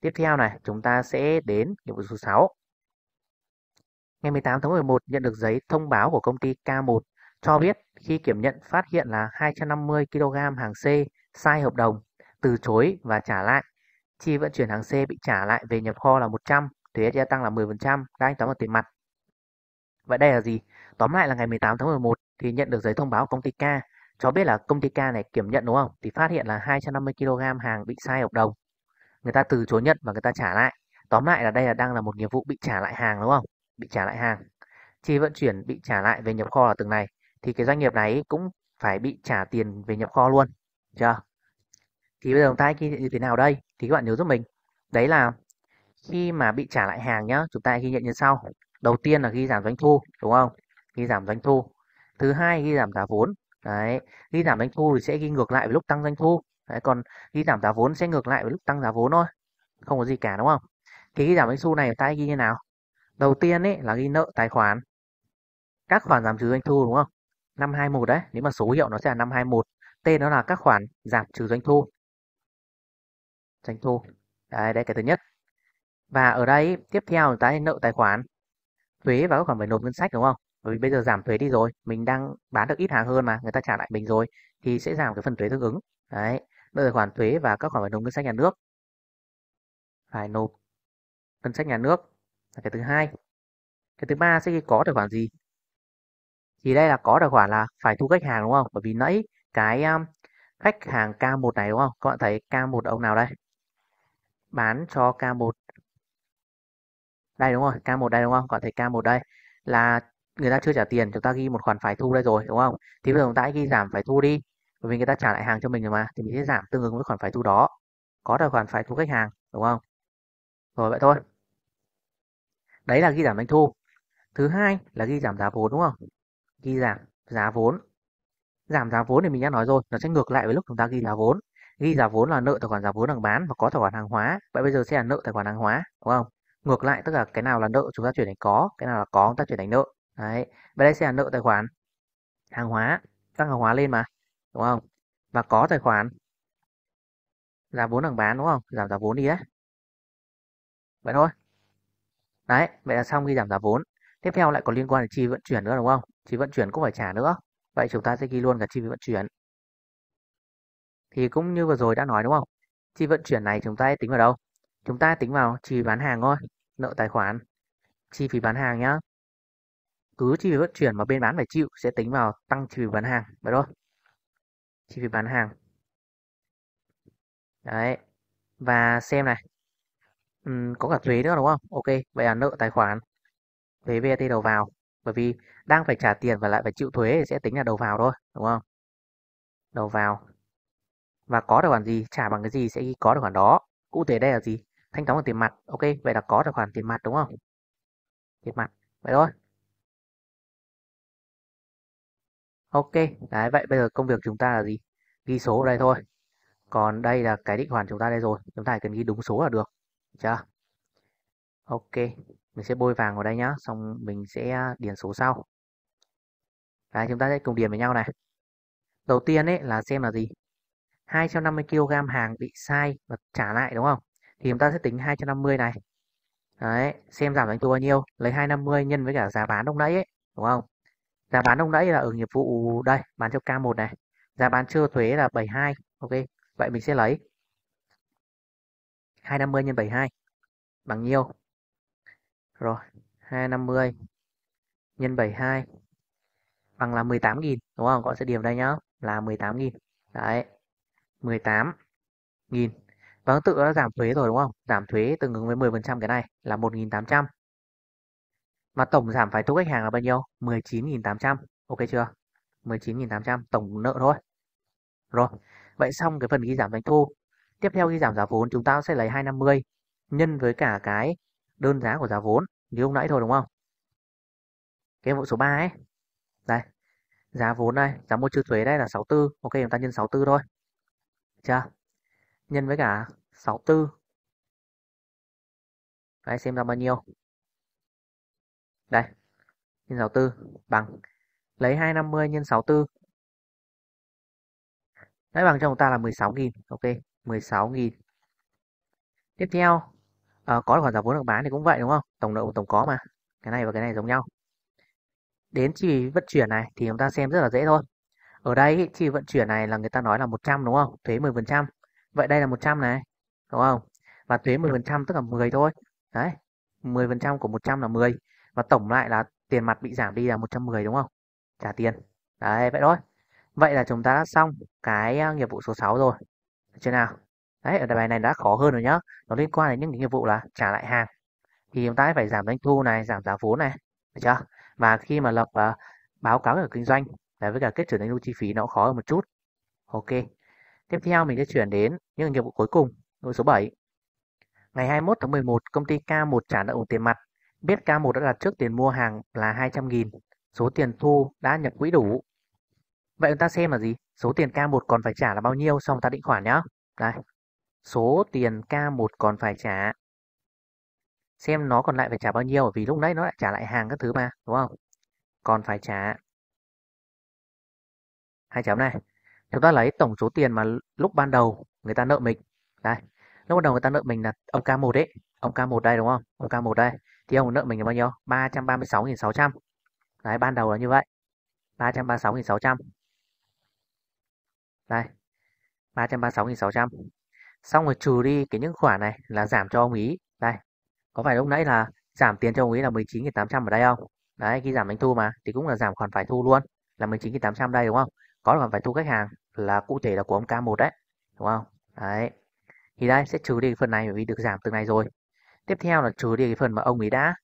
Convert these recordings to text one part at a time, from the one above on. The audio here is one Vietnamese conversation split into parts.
Tiếp theo này, chúng ta sẽ đến nhiệm vụ số 6. Ngày 18 tháng 11 nhận được giấy thông báo của công ty K1 cho biết khi kiểm nhận phát hiện là 250 kg hàng C sai hợp đồng, từ chối và trả lại. Chi vận chuyển hàng C bị trả lại về nhập kho là 100, thuế gia tăng là 10%, đã thanh toán bằng tiền mặt. Vậy đây là gì? Tóm lại là ngày 18 tháng 11 thì nhận được giấy thông báo của công ty K cho biết là công ty K này kiểm nhận đúng không? Thì phát hiện là 250 kg hàng bị sai hợp đồng, người ta từ chối nhận và người ta trả lại tóm lại là đây là đang là một nghiệp vụ bị trả lại hàng đúng không bị trả lại hàng chi vận chuyển bị trả lại về nhập kho là từng này thì cái doanh nghiệp này cũng phải bị trả tiền về nhập kho luôn chưa thì bây giờ chúng ta ghi nhận như thế nào đây thì các bạn nhớ giúp mình đấy là khi mà bị trả lại hàng nhá chúng ta ghi nhận như sau đầu tiên là ghi giảm doanh thu đúng không ghi giảm doanh thu thứ hai ghi giảm giá vốn đấy ghi giảm doanh thu thì sẽ ghi ngược lại với lúc tăng doanh thu Đấy, còn khi giảm giá vốn sẽ ngược lại với lúc tăng giá vốn thôi. Không có gì cả đúng không? Thì khi giảm doanh thu này ta ghi như nào? Đầu tiên ấy là ghi nợ tài khoản. Các khoản giảm trừ doanh thu đúng không? 521 đấy, nếu mà số hiệu nó sẽ là 521. Tên nó là các khoản giảm trừ doanh thu. Doanh thu. Đấy, đấy cái thứ nhất. Và ở đây tiếp theo ta nợ tài khoản, thuế và các khoản phải nộp ngân sách đúng không? Bởi vì bây giờ giảm thuế đi rồi, mình đang bán được ít hàng hơn mà người ta trả lại mình rồi thì sẽ giảm cái phần thuế tương ứng. Đấy lời khoản thuế và các khoản phải nộp ngân sách nhà nước. Phải nộp ngân sách nhà nước là cái thứ hai. Cái thứ ba sẽ có tài khoản gì? Thì đây là có tài khoản là phải thu khách hàng đúng không? Bởi vì nãy cái um, khách hàng K1 này đúng không? Các bạn thấy K1 ông nào đây? Bán cho K1. Đây đúng rồi, K1 đây đúng không? Các bạn thấy K1 đây là người ta chưa trả tiền, chúng ta ghi một khoản phải thu đây rồi đúng không? Thì bây giờ chúng ta hãy ghi giảm phải thu đi bởi vì người ta trả lại hàng cho mình rồi mà thì mình sẽ giảm tương ứng với khoản phải thu đó có tài khoản phải thu khách hàng đúng không rồi vậy thôi đấy là ghi giảm doanh thu thứ hai là ghi giảm giá vốn đúng không ghi giảm giá vốn giảm giá vốn thì mình đã nói rồi nó sẽ ngược lại với lúc chúng ta ghi giá vốn ghi giá vốn là nợ tài khoản giá vốn hàng bán và có tài khoản hàng hóa vậy bây giờ sẽ là nợ tài khoản hàng hóa đúng không ngược lại tức là cái nào là nợ chúng ta chuyển thành có cái nào là có chúng ta chuyển thành nợ đấy vậy đây sẽ là nợ tài khoản hàng hóa tăng hàng hóa lên mà đúng không và có tài khoản giảm vốn hàng bán đúng không giảm giá vốn đi đấy vậy thôi đấy vậy là xong khi giảm giá vốn tiếp theo lại còn liên quan đến chi vận chuyển nữa đúng không chi vận chuyển cũng phải trả nữa vậy chúng ta sẽ ghi luôn cả chi phí vận chuyển thì cũng như vừa rồi đã nói đúng không chi vận chuyển này chúng ta tính vào đâu chúng ta tính vào chi bán hàng thôi nợ tài khoản chi phí bán hàng nhá cứ chi phí vận chuyển mà bên bán phải chịu sẽ tính vào tăng chi phí bán hàng vậy thôi chi phí bán hàng đấy và xem này ừ, có cả thuế nữa đúng không ok vậy là nợ tài khoản thuế VAT đầu vào bởi vì đang phải trả tiền và lại phải chịu thuế thì sẽ tính là đầu vào thôi đúng không đầu vào và có tài khoản gì trả bằng cái gì sẽ ghi có tài khoản đó cụ thể đây là gì thanh toán bằng tiền mặt ok vậy là có tài khoản tiền mặt đúng không tiền mặt vậy thôi ok đấy vậy bây giờ công việc chúng ta là gì ghi số ở đây thôi còn đây là cái định khoản chúng ta đây rồi chúng ta chỉ cần ghi đúng số là được chưa ok mình sẽ bôi vàng vào đây nhá xong mình sẽ à, điền số sau đấy chúng ta sẽ cùng điền với nhau này đầu tiên ấy là xem là gì 250 kg hàng bị sai và trả lại đúng không thì chúng ta sẽ tính 250 này đấy xem giảm doanh thu bao nhiêu lấy 250 nhân với cả giá bán lúc nãy ấy đúng không giá bán lúc nãy là ở nghiệp vụ đây bán cho K1 này giá bán chưa thuế là 72 ok vậy mình sẽ lấy 250 nhân 72 bằng nhiêu rồi 250 nhân 72 bằng là 18.000 đúng không gọi sẽ điểm đây nhá là 18.000 đấy 18.000 và tương tự đã giảm thuế rồi đúng không giảm thuế tương ứng với 10% cái này là 1.800 mà tổng giảm phải thu khách hàng là bao nhiêu? 19.800. Ok chưa? 19.800 tổng nợ thôi. Rồi, vậy xong cái phần ghi giảm doanh thu. Tiếp theo ghi giảm giá vốn chúng ta sẽ lấy 250 nhân với cả cái đơn giá của giá vốn như lúc nãy thôi đúng không? Cái vụ số 3 ấy. Đây. Giá vốn đây, giá mua trừ thuế đây là 64, ok chúng ta nhân 64 thôi. Chưa? Nhân với cả 64. Đấy xem ra bao nhiêu? Đây, nhân 64 bằng lấy 250 nhân 64. Đấy bằng cho chúng ta là 16.000, ok, 16.000. Tiếp theo, à, có được khoản giá vốn được bán thì cũng vậy đúng không? Tổng nợ tổng có mà. Cái này và cái này giống nhau. Đến chi phí vận chuyển này thì chúng ta xem rất là dễ thôi. Ở đây chi phí vận chuyển này là người ta nói là 100 đúng không? Thuế 10%. Vậy đây là 100 này, đúng không? Và thuế 10% tức là 10 thôi. Đấy, 10% của 100 là 10 và tổng lại là tiền mặt bị giảm đi là 110 đúng không? Trả tiền. Đấy, vậy thôi. Vậy là chúng ta đã xong cái à, nghiệp vụ số 6 rồi. Được chưa nào? Đấy, ở bài này đã khó hơn rồi nhá. Nó liên quan đến những cái nghiệp vụ là trả lại hàng. Thì chúng ta phải giảm doanh thu này, giảm giá vốn này. Được chưa? Và khi mà lập uh, báo cáo về kinh doanh đấy, à, với cả kết chuyển doanh thu chi phí nó khó hơn một chút. Ok. Tiếp theo mình sẽ chuyển đến những nghiệp vụ cuối cùng, nội số 7. Ngày 21 tháng 11, công ty K1 trả nợ tiền mặt Biết K1 đã đặt trước tiền mua hàng là 200.000, số tiền thu đã nhập quỹ đủ. Vậy chúng ta xem là gì? Số tiền K1 còn phải trả là bao nhiêu xong ta định khoản nhá. Đây. Số tiền K1 còn phải trả. Xem nó còn lại phải trả bao nhiêu vì lúc nãy nó lại trả lại hàng các thứ mà, đúng không? Còn phải trả. Hai chấm này. Chúng ta lấy tổng số tiền mà lúc ban đầu người ta nợ mình. Đây. Lúc ban đầu người ta nợ mình là ông K1 đấy. Ông K1 đây đúng không? Ông K1 đây thì ông nợ mình là bao nhiêu 336.600 đấy ban đầu là như vậy 336.600 đây 336.600 xong rồi trừ đi cái những khoản này là giảm cho ông ý đây có phải lúc nãy là giảm tiền cho ông ý là 19.800 ở đây không đấy khi giảm đánh thu mà thì cũng là giảm khoản phải thu luôn là 19.800 đây đúng không có khoản phải thu khách hàng là cụ thể là của ông K1 đấy đúng không đấy thì đây sẽ trừ đi phần này vì được giảm từ này rồi tiếp theo là trừ đi cái phần mà ông ấy đã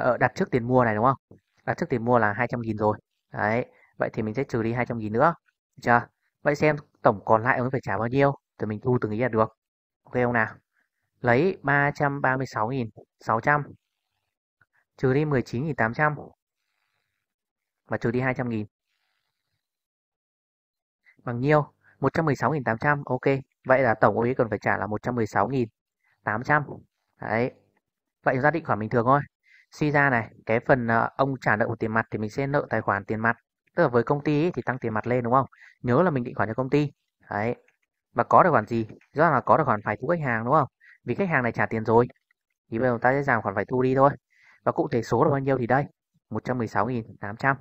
uh, đặt trước tiền mua này đúng không đặt trước tiền mua là 200.000 rồi đấy vậy thì mình sẽ trừ đi 200.000 nữa được chưa vậy xem tổng còn lại ông ấy phải trả bao nhiêu thì mình thu từng ý là được ok không nào lấy 336.600 trừ đi 19.800 và trừ đi 200.000 bằng nhiêu 116.800 ok vậy là tổng ông ấy cần phải trả là 116.800 Đấy. Vậy chúng ta định khoản bình thường thôi. Suy ra này, cái phần ờ, ông trả nợ tiền mặt thì mình sẽ nợ tài khoản tiền mặt. Tức là với công ty ấy, thì tăng tiền mặt lên đúng không? Nhớ là mình định khoản cho công ty. Đấy. Và có được khoản gì? Do là có được khoản phải thu khách hàng đúng không? Vì khách hàng này trả tiền rồi. Thì bây giờ ta sẽ giảm khoản phải thu đi thôi. Và cụ thể số là bao nhiêu thì đây? 116.800.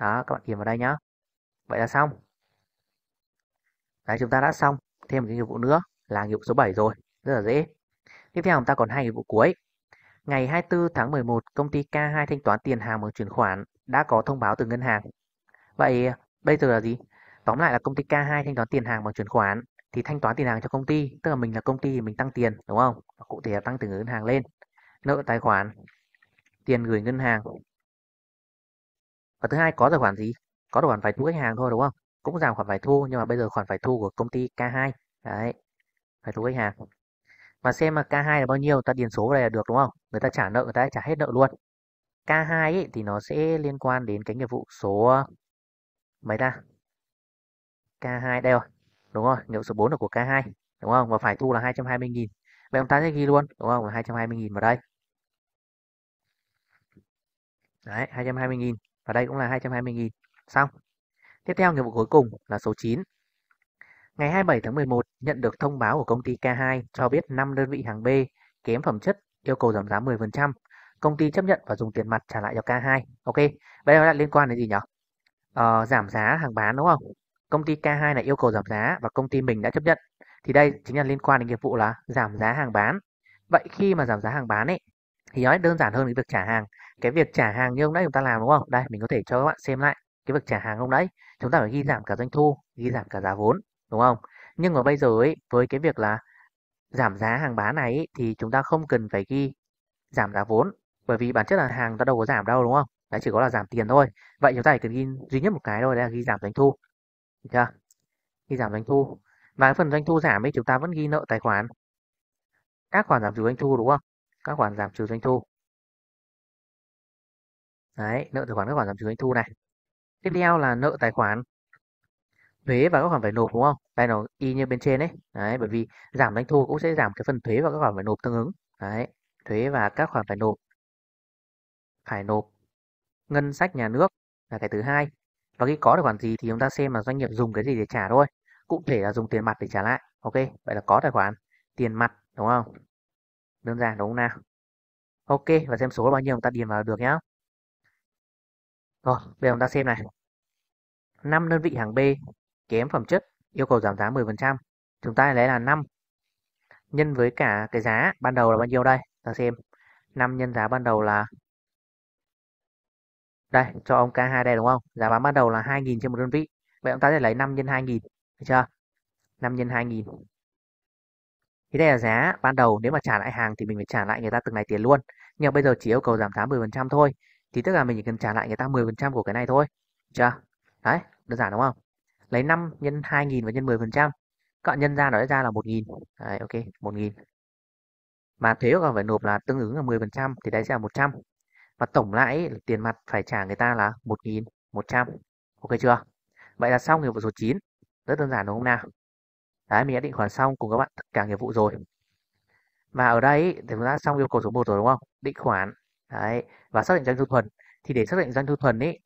Đó, các bạn điền vào đây nhá. Vậy là xong. Đấy, chúng ta đã xong thêm một cái nhiệm vụ nữa là nghiệp vụ số 7 rồi. Rất là dễ. Tiếp theo chúng ta còn hai vụ cuối. Ngày 24 tháng 11, công ty K2 thanh toán tiền hàng bằng chuyển khoản đã có thông báo từ ngân hàng. Vậy bây giờ là gì? Tóm lại là công ty K2 thanh toán tiền hàng bằng chuyển khoản thì thanh toán tiền hàng cho công ty, tức là mình là công ty thì mình tăng tiền đúng không? Cụ thể là tăng từ ngân hàng lên. Nợ tài khoản, tiền gửi ngân hàng. Và thứ hai có tài khoản gì? Có tài khoản phải thu khách hàng thôi đúng không? Cũng giảm khoản phải thu nhưng mà bây giờ khoản phải thu của công ty K2. Đấy. Phải thu khách hàng và xem mà K2 là bao nhiêu ta điền số vào đây là được đúng không người ta trả nợ người ta trả hết nợ luôn K2 ấy, thì nó sẽ liên quan đến cái nghiệp vụ số mấy ta K2 đây rồi đúng rồi nghiệp vụ số 4 là của K2 đúng không và phải thu là 220.000 vậy ông ta sẽ ghi luôn đúng không là 220.000 vào đây đấy 220.000 và đây cũng là 220.000 xong tiếp theo nghiệp vụ cuối cùng là số 9 Ngày 27 tháng 11, nhận được thông báo của công ty K2 cho biết 5 đơn vị hàng B kém phẩm chất yêu cầu giảm giá 10%. Công ty chấp nhận và dùng tiền mặt trả lại cho K2. Ok, bây giờ là liên quan đến gì nhỉ? Ờ, giảm giá hàng bán đúng không? Công ty K2 này yêu cầu giảm giá và công ty mình đã chấp nhận. Thì đây chính là liên quan đến nghiệp vụ là giảm giá hàng bán. Vậy khi mà giảm giá hàng bán ấy, thì nói đơn giản hơn cái việc trả hàng. Cái việc trả hàng như hôm nay chúng ta làm đúng không? Đây, mình có thể cho các bạn xem lại cái việc trả hàng hôm nay Chúng ta phải ghi giảm cả doanh thu, ghi giảm cả giá vốn đúng không? Nhưng mà bây giờ ấy, với cái việc là giảm giá hàng bán này ấy, thì chúng ta không cần phải ghi giảm giá vốn bởi vì bản chất là hàng ta đâu có giảm đâu đúng không? Đã chỉ có là giảm tiền thôi. Vậy chúng ta chỉ cần ghi duy nhất một cái thôi, đấy là ghi giảm doanh thu. Được chưa? Ghi giảm doanh thu. Và phần doanh thu giảm ấy chúng ta vẫn ghi nợ tài khoản. Các khoản giảm trừ doanh thu đúng không? Các khoản giảm trừ doanh thu. Đấy, nợ tài khoản các khoản giảm trừ doanh thu này. Tiếp theo là nợ tài khoản thuế và các khoản phải nộp đúng không đây nó y như bên trên ấy đấy bởi vì giảm doanh thu cũng sẽ giảm cái phần thuế và các khoản phải nộp tương ứng đấy thuế và các khoản phải nộp phải nộp ngân sách nhà nước là cái thứ hai và khi có được khoản gì thì chúng ta xem là doanh nghiệp dùng cái gì để trả thôi cụ thể là dùng tiền mặt để trả lại ok vậy là có tài khoản tiền mặt đúng không đơn giản đúng không nào ok và xem số bao nhiêu chúng ta điền vào được nhá rồi bây giờ chúng ta xem này 5 đơn vị hàng B kém phẩm chất yêu cầu giảm giá 10%. Chúng ta lấy là 5 nhân với cả cái giá ban đầu là bao nhiêu đây? Ta xem. 5 nhân giá ban đầu là đây, cho ông K2 đây đúng không? Giá bán ban đầu là 2.000 trên một đơn vị. Vậy chúng ta sẽ lấy 5 nhân 2.000, được chưa? 5 nhân 2.000. Thì đây là giá ban đầu, nếu mà trả lại hàng thì mình phải trả lại người ta từng này tiền luôn. Nhưng bây giờ chỉ yêu cầu giảm giá 10% thôi. Thì tức là mình chỉ cần trả lại người ta 10% của cái này thôi. Được chưa? Đấy, đơn giản đúng không? lấy 5 nhân 2.000 và nhân 10%. Các bạn nhân ra nó ra là 1.000. Đấy, ok, 1.000. Mà thuế còn phải nộp là tương ứng là 10% thì đấy sẽ là 100. Và tổng lãi tiền mặt phải trả người ta là 1.100. Ok chưa? Vậy là xong nghiệp vụ số 9. Rất đơn giản đúng không nào? Đấy, mình đã định khoản xong cùng các bạn tất cả nghiệp vụ rồi. Và ở đây thì chúng ta xong yêu cầu số 1 rồi đúng không? Định khoản. Đấy, và xác định doanh thu thuần. Thì để xác định doanh thu thuần ấy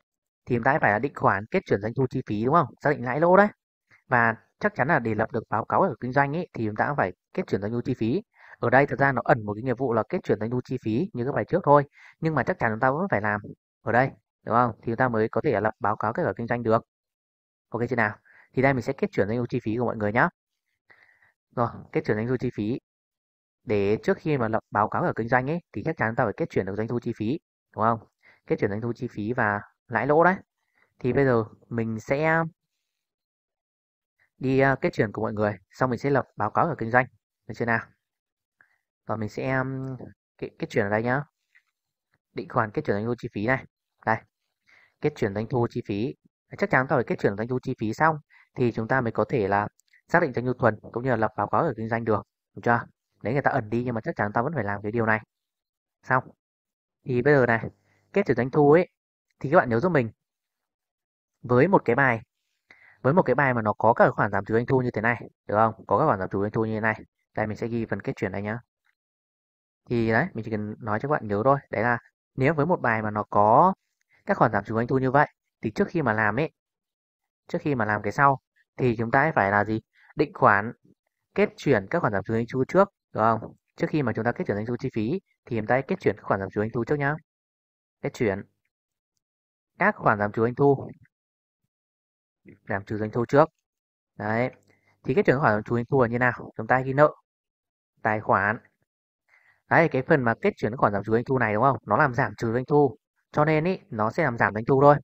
thì chúng ta phải là định khoản kết chuyển doanh thu chi phí đúng không xác định lãi lỗ đấy và chắc chắn là để lập được báo cáo ở kinh doanh ấy, thì chúng ta phải kết chuyển doanh thu chi phí ở đây thực ra nó ẩn một cái nghiệp vụ là kết chuyển doanh thu chi phí như các bài trước thôi nhưng mà chắc chắn chúng ta vẫn phải làm ở đây đúng không thì chúng ta mới có thể lập báo cáo kết quả kinh doanh được ok chưa nào thì đây mình sẽ kết chuyển doanh thu chi phí của mọi người nhé rồi kết chuyển doanh thu chi phí để trước khi mà lập báo cáo ở kinh doanh ấy thì chắc chắn chúng ta phải kết chuyển được doanh thu chi phí đúng không kết chuyển doanh thu chi phí và lãi lỗ đấy thì bây giờ mình sẽ đi à, kết chuyển của mọi người xong mình sẽ lập báo cáo ở kinh doanh được chưa nào và mình sẽ kết, chuyển ở đây nhá định khoản kết chuyển doanh thu chi phí này đây kết chuyển doanh thu chi phí chắc chắn ta phải kết chuyển doanh thu chi phí xong thì chúng ta mới có thể là xác định doanh thu thuần cũng như là lập báo cáo ở kinh doanh được đúng chưa đấy người ta ẩn đi nhưng mà chắc chắn ta vẫn phải làm cái điều này xong thì bây giờ này kết chuyển doanh thu ấy thì các bạn nhớ giúp mình với một cái bài với một cái bài mà nó có các khoản giảm trừ doanh thu như thế này được không có các khoản giảm trừ doanh thu như thế này đây mình sẽ ghi phần kết chuyển đây nhá thì đấy mình chỉ cần nói cho các bạn nhớ thôi đấy là nếu với một bài mà nó có các khoản giảm trừ doanh thu như vậy thì trước khi mà làm ấy trước khi mà làm cái sau thì chúng ta phải là gì định khoản kết chuyển các khoản giảm trừ doanh thu trước được không trước khi mà chúng ta kết chuyển doanh thu chi phí thì chúng ta kết chuyển các khoản giảm trừ doanh thu trước nhá kết chuyển các khoản giảm trừ doanh thu giảm trừ doanh thu trước đấy thì cái trường khoản giảm trừ doanh thu là như nào chúng ta ghi nợ tài khoản đấy cái phần mà kết chuyển khoản giảm trừ doanh thu này đúng không nó làm giảm trừ doanh thu cho nên ý, nó sẽ làm giảm doanh thu thôi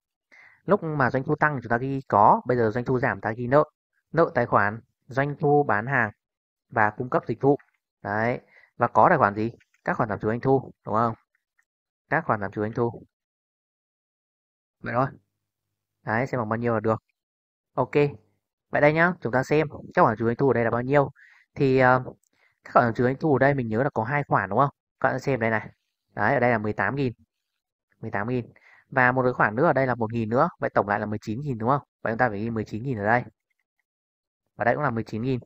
lúc mà doanh thu tăng chúng ta ghi có bây giờ doanh thu giảm ta ghi nợ nợ tài khoản doanh thu bán hàng và cung cấp dịch vụ đấy và có tài khoản gì các khoản giảm trừ doanh thu đúng không các khoản giảm trừ doanh thu vậy thôi đấy xem bằng bao nhiêu là được ok vậy đây nhá chúng ta xem các khoản trừ doanh thu ở đây là bao nhiêu thì uh, các khoản trừ doanh thu ở đây mình nhớ là có hai khoản đúng không các bạn xem đây này đấy ở đây là 18.000 18.000 và một cái khoản nữa ở đây là 1.000 nữa vậy tổng lại là 19.000 đúng không vậy chúng ta phải ghi 19.000 ở đây và đây cũng là 19.000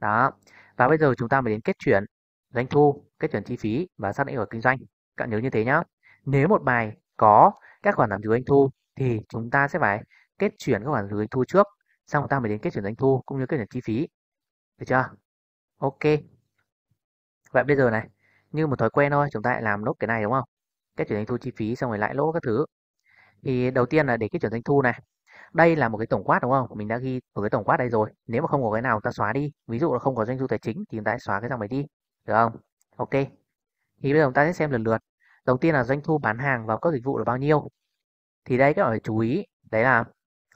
đó và bây giờ chúng ta mới đến kết chuyển doanh thu kết chuyển chi phí và xác định ở kinh doanh các bạn nhớ như thế nhá nếu một bài có các khoản giảm trừ doanh thu thì chúng ta sẽ phải kết chuyển các khoản trừ doanh thu trước xong ta mới đến kết chuyển doanh thu cũng như kết chuyển chi phí được chưa ok vậy bây giờ này như một thói quen thôi chúng ta lại làm nốt cái này đúng không kết chuyển doanh thu chi phí xong rồi lãi lỗ các thứ thì đầu tiên là để kết chuyển doanh thu này đây là một cái tổng quát đúng không mình đã ghi một cái tổng quát đây rồi nếu mà không có cái nào ta xóa đi ví dụ là không có doanh thu tài chính thì chúng ta hãy xóa cái dòng này đi được không ok thì bây giờ chúng ta sẽ xem lần lượt đầu tiên là doanh thu bán hàng và các dịch vụ là bao nhiêu thì đây các bạn phải chú ý đấy là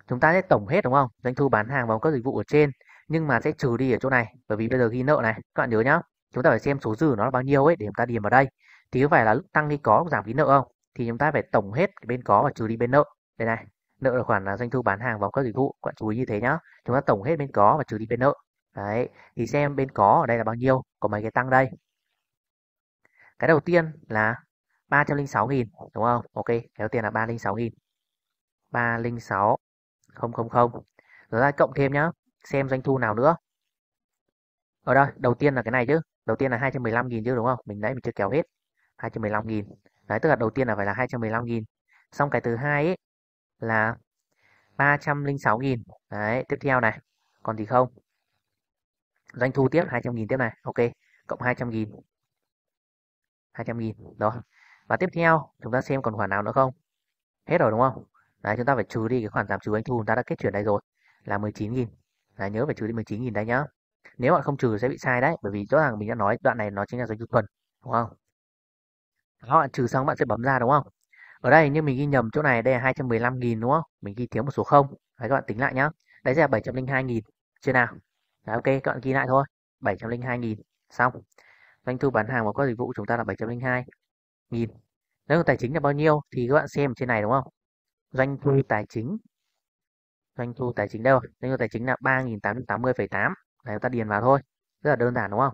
chúng ta sẽ tổng hết đúng không doanh thu bán hàng và các dịch vụ ở trên nhưng mà sẽ trừ đi ở chỗ này bởi vì bây giờ ghi nợ này các bạn nhớ nhá chúng ta phải xem số dư nó là bao nhiêu ấy để chúng ta điền vào đây thì có phải là lúc tăng đi có giảm ghi nợ không thì chúng ta phải tổng hết cái bên có và trừ đi bên nợ đây này nợ là khoản là doanh thu bán hàng và các dịch vụ các bạn chú ý như thế nhá chúng ta tổng hết bên có và trừ đi bên nợ đấy thì xem bên có ở đây là bao nhiêu có mấy cái tăng đây cái đầu tiên là 306.000 đúng không? Ok, cái đầu tiên là 306.000. 306 000. Rồi ta cộng thêm nhá, xem doanh thu nào nữa. Ở đây, đầu tiên là cái này chứ. Đầu tiên là 215.000 chứ đúng không? Mình đấy mình chưa kéo hết. 215.000. Đấy tức là đầu tiên là phải là 215.000. Xong cái thứ hai ấy là 306.000. Đấy, tiếp theo này. Còn gì không? Doanh thu tiếp 200.000 tiếp này. Ok, cộng 200.000. 200.000. Đó. Và tiếp theo chúng ta xem còn khoản nào nữa không Hết rồi đúng không Đấy chúng ta phải trừ đi cái khoản giảm trừ doanh thu chúng ta đã kết chuyển đây rồi Là 19.000 Đấy nhớ phải trừ đi 19.000 đấy nhá Nếu bạn không trừ sẽ bị sai đấy Bởi vì rõ ràng mình đã nói đoạn này nó chính là doanh thu thuần Đúng không Đó, bạn trừ xong bạn sẽ bấm ra đúng không Ở đây như mình ghi nhầm chỗ này đây là 215.000 đúng không Mình ghi thiếu một số 0 Đấy các bạn tính lại nhá Đấy là 702.000 Chưa nào Đấy ok các bạn ghi lại thôi 702.000 Xong Doanh thu bán hàng và các dịch vụ chúng ta là 702 nghìn giáo dục tài chính là bao nhiêu thì các bạn xem trên này đúng không doanh thu tài chính doanh thu tài chính đâu doanh thu tài chính là ba nghìn tám trăm tám mươi phẩy tám này chúng ta điền vào thôi rất là đơn giản đúng không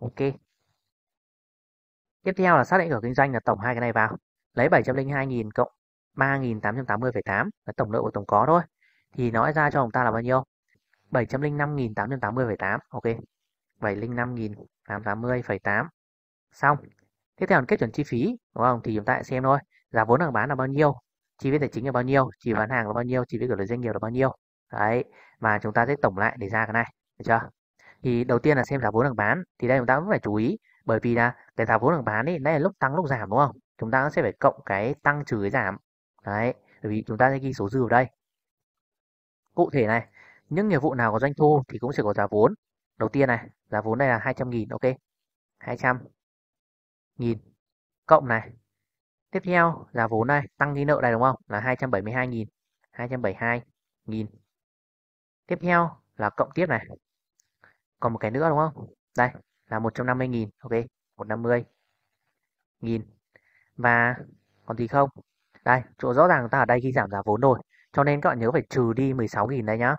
ok tiếp theo là xác định ở kinh doanh là tổng hai cái này vào lấy bảy trăm linh hai nghìn cộng ba nghìn tám tám trăm 3 tám là tổng nợ của tổng có thôi thì nói ra cho chúng ta là bao nhiêu Bảy trăm trăm linh năm nghìn tám tám 705 tám, ok Bảy linh năm nghìn tám tám 705 tám, xong Tiếp theo là kết chuẩn chi phí, đúng không? Thì chúng ta lại xem thôi, giá vốn hàng bán là bao nhiêu, chi phí tài chính là bao nhiêu, chi bán hàng là bao nhiêu, chi phí gửi lời doanh nghiệp là bao nhiêu. Đấy, mà chúng ta sẽ tổng lại để ra cái này, được chưa? Thì đầu tiên là xem giá vốn hàng bán, thì đây chúng ta cũng phải chú ý bởi vì là cái giá vốn hàng bán ấy, đây là lúc tăng lúc giảm đúng không? Chúng ta sẽ phải cộng cái tăng trừ cái giảm. Đấy, bởi vì chúng ta sẽ ghi số dư ở đây. Cụ thể này, những nghiệp vụ nào có doanh thu thì cũng sẽ có giá vốn. Đầu tiên này, giá vốn đây là 200 000 ok. 200 nghìn cộng này. Tiếp theo là vốn này, tăng ghi nợ này đúng không? Là 272 nghìn 272 nghìn Tiếp theo là cộng tiếp này. Còn một cái nữa đúng không? Đây, là 150 nghìn ok, 150 nghìn Và còn gì không? Đây, chỗ rõ ràng ta ở đây khi giảm giá vốn rồi, cho nên các bạn nhớ phải trừ đi 16 nghìn đây nhá.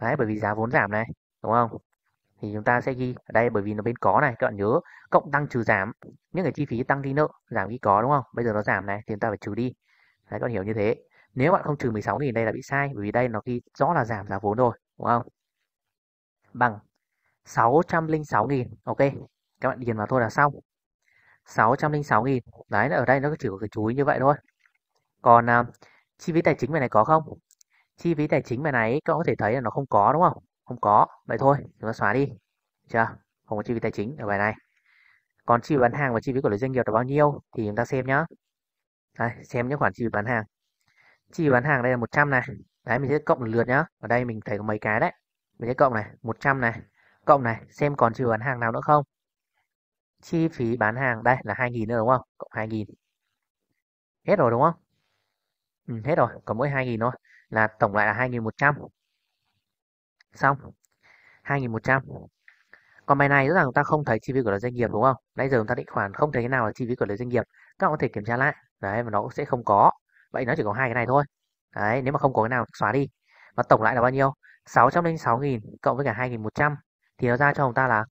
Đấy, bởi vì giá vốn giảm này, đúng không? thì chúng ta sẽ ghi ở đây bởi vì nó bên có này các bạn nhớ cộng tăng trừ giảm những cái chi phí tăng ghi nợ giảm ghi có đúng không bây giờ nó giảm này thì chúng ta phải trừ đi đấy các bạn hiểu như thế nếu bạn không trừ 16 nghìn đây là bị sai bởi vì đây nó ghi rõ là giảm giá vốn rồi đúng không bằng 606 nghìn ok các bạn điền vào thôi là xong 606 nghìn đấy ở đây nó chỉ có cái chuối như vậy thôi còn uh, chi phí tài chính về này có không chi phí tài chính về này các bạn có thể thấy là nó không có đúng không không có vậy thôi chúng ừ. ta xóa đi chưa không có chi phí tài chính ở bài này còn chi phí bán hàng và chi phí của lý doanh nghiệp là bao nhiêu thì chúng ta xem nhá đây, xem những khoản chi phí bán hàng chi phí bán hàng đây là 100 này đấy mình sẽ cộng lượt nhá ở đây mình thấy có mấy cái đấy mình sẽ cộng này 100 này cộng này xem còn chi phí bán hàng nào nữa không chi phí bán hàng đây là 2.000 nữa đúng không cộng 2.000 hết rồi đúng không ừ, hết rồi có mỗi 2.000 thôi là tổng lại là 2.100 xong 2100 còn bài này rõ ràng chúng ta không thấy chi phí của lợi doanh nghiệp đúng không nãy giờ chúng ta định khoản không thấy cái nào là chi phí của lợi doanh nghiệp các bạn có thể kiểm tra lại đấy và nó cũng sẽ không có vậy nó chỉ có hai cái này thôi đấy nếu mà không có cái nào xóa đi và tổng lại là bao nhiêu 606.000 cộng với cả 2.100 thì nó ra cho chúng ta là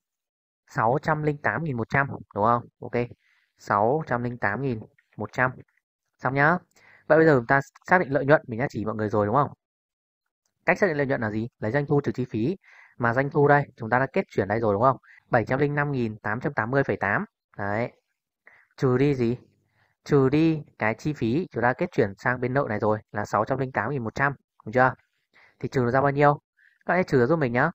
608.100 đúng không ok 608.100 xong nhá Vậy bây giờ chúng ta xác định lợi nhuận mình đã chỉ mọi người rồi đúng không? Cách xác định lợi nhuận là gì? Lấy doanh thu trừ chi phí. Mà doanh thu đây, chúng ta đã kết chuyển đây rồi đúng không? 705.880,8. Đấy. Trừ đi gì? Trừ đi cái chi phí chúng ta kết chuyển sang bên nợ này rồi là 608.100, đúng chưa? Thì trừ ra bao nhiêu? Các em trừ giúp mình nhá.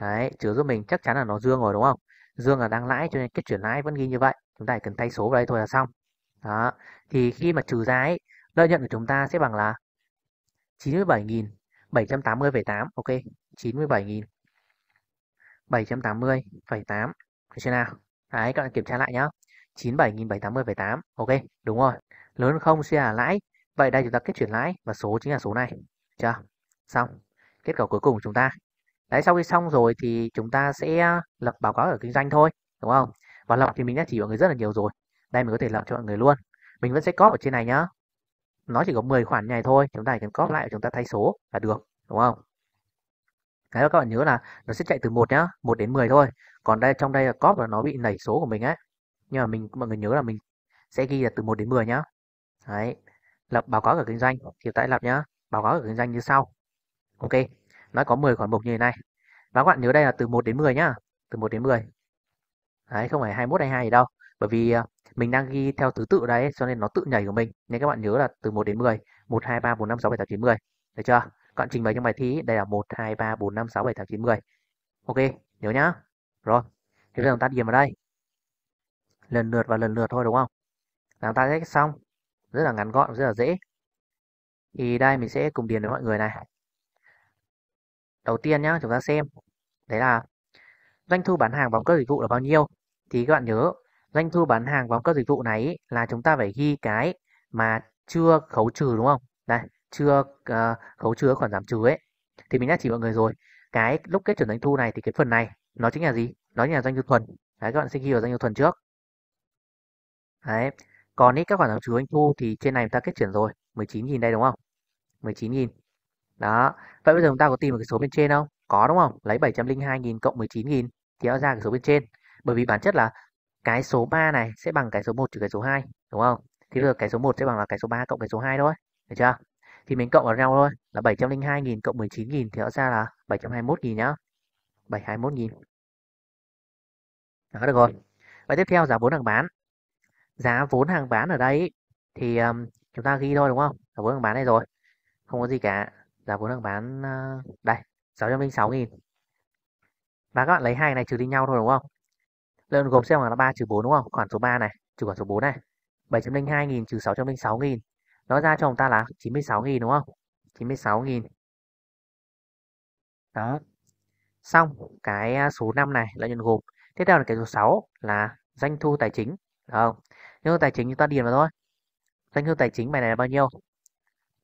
Đấy, trừ giúp mình chắc chắn là nó dương rồi đúng không? Dương là đang lãi cho nên kết chuyển lãi vẫn ghi như vậy. Chúng ta chỉ cần thay số vào đây thôi là xong. Đó. Thì khi mà trừ ra ấy, lợi nhuận của chúng ta sẽ bằng là 97.000 780,8 ok 97.000 780,8 được chưa nào đấy các bạn kiểm tra lại nhá 97.780,8 ok đúng rồi lớn hơn không suy lãi vậy đây chúng ta kết chuyển lãi và số chính là số này chưa xong kết quả cuối cùng của chúng ta đấy sau khi xong rồi thì chúng ta sẽ à, lập báo cáo ở kinh doanh thôi đúng không và lập thì mình đã chỉ mọi người rất là nhiều rồi đây mình có thể lập cho mọi người luôn mình vẫn sẽ có ở trên này nhá nó chỉ có 10 khoản này thôi chúng ta chỉ cần cóp lại chúng ta thay số là được đúng không Đấy các bạn nhớ là nó sẽ chạy từ một nhá, 1 đến 10 thôi. Còn đây trong đây là cóp là nó bị nảy số của mình ấy. Nhưng mà mình mọi người nhớ là mình sẽ ghi là từ 1 đến 10 nhá. Đấy. Lập báo cáo cả kinh doanh thì tại lập nhá, báo cáo cả kinh doanh như sau. Ok. Nó có 10 khoản mục như thế này. Và các bạn nhớ đây là từ 1 đến 10 nhá, từ 1 đến 10. Đấy không phải 21 22 gì đâu. Bởi vì à, mình đang ghi theo thứ tự đấy cho nên nó tự nhảy của mình nên các bạn nhớ là từ 1 đến 10 1 2 3 4 5 6 7 8 9 10 được chưa các bạn trình bày trong bài thi đây là 1 2 3 4 5 6 7 8 9 10 ok nhớ nhá rồi thế bây giờ chúng ta điền vào đây lần lượt và lần lượt thôi đúng không làm ta sẽ xong rất là ngắn gọn rất là dễ thì đây mình sẽ cùng điền với mọi người này đầu tiên nhá chúng ta xem đấy là doanh thu bán hàng bằng cơ dịch vụ là bao nhiêu thì các bạn nhớ Doanh thu bán hàng vào các dịch vụ này là chúng ta phải ghi cái mà chưa khấu trừ đúng không? Đây, chưa uh, khấu trừ khoản giảm trừ ấy. Thì mình đã chỉ mọi người rồi. Cái lúc kết chuẩn doanh thu này thì cái phần này nó chính là gì? Nó chính là doanh thu thuần. Đấy, các bạn sẽ ghi vào doanh thu thuần trước. Đấy. Còn ít các khoản giảm trừ doanh thu thì trên này chúng ta kết chuyển rồi. 19.000 đây đúng không? 19.000. Đó. Vậy bây giờ chúng ta có tìm được cái số bên trên không? Có đúng không? Lấy 702.000 cộng 19.000 thì nó ra cái số bên trên. Bởi vì bản chất là cái số 3 này sẽ bằng cái số 1 trừ cái số 2 đúng không? Thì được cái số 1 sẽ bằng là cái số 3 cộng cái số 2 thôi. Được chưa? Thì mình cộng vào nhau thôi là 702.000 cộng 19.000 thì nó ra là 721.000 nhá. 721.000. Đó được rồi. Và tiếp theo giá vốn hàng bán. Giá vốn hàng bán ở đây thì um, chúng ta ghi thôi đúng không? Giá vốn hàng bán này rồi. Không có gì cả. Giá vốn hàng bán uh, đây 606.000. Và các bạn lấy hai này trừ đi nhau thôi đúng không? Lần gồm xem là 3 trừ 4 đúng không? Khoản số 3 này, trừ khoản số 4 này. 702.000 trừ 606.000. Nó ra cho chúng ta là 96.000 đúng không? 96.000. Đó. Xong cái à, số 5 này là nhuận gộp. Tiếp theo là cái số 6 là doanh thu tài chính. Được không? Doanh thu tài chính chúng ta điền vào thôi. Doanh thu tài chính bài này là bao nhiêu?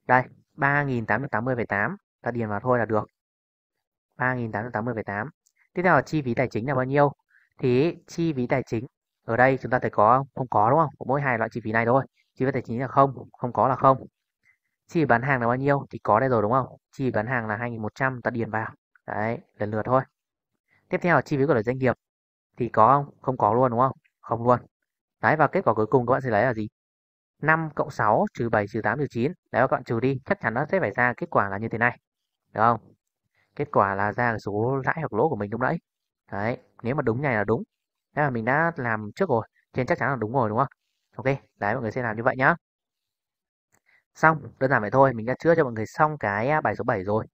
Đây, 3.880,8. Ta điền vào thôi là được. 3.880,8. Tiếp theo là chi phí tài chính là bao nhiêu? thì chi phí tài chính ở đây chúng ta thấy có không? Không có đúng không? Có mỗi hai loại chi phí này thôi. Chi phí tài chính là không, không có là không. Chi phí bán hàng là bao nhiêu thì có đây rồi đúng không? Chi phí bán hàng là 2100 ta điền vào. Đấy, lần lượt thôi. Tiếp theo là chi phí của doanh nghiệp thì có không? Không có luôn đúng không? Không luôn. Đấy và kết quả cuối cùng các bạn sẽ lấy là gì? 5 cộng 6 trừ 7 trừ 8 trừ 9. Đấy các bạn trừ đi, chắc chắn nó sẽ phải ra kết quả là như thế này. Được không? Kết quả là ra số lãi hoặc lỗ của mình lúc nãy. Đấy, nếu mà đúng này là đúng Thế là mình đã làm trước rồi trên chắc chắn là đúng rồi đúng không ok đấy mọi người sẽ làm như vậy nhá xong đơn giản vậy thôi mình đã chữa cho mọi người xong cái à, bài số 7 rồi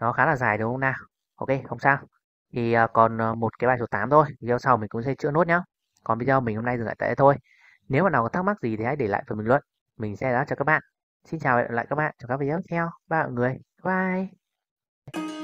nó khá là dài đúng không nào ok không sao thì à, còn à, một cái bài số 8 thôi video sau mình cũng sẽ chữa nốt nhá còn video mình hôm nay dừng lại tại đây thôi nếu mà nào có thắc mắc gì thì hãy để lại phần bình luận mình sẽ đáp cho các bạn xin chào lại các bạn trong các video tiếp theo bye mọi người bye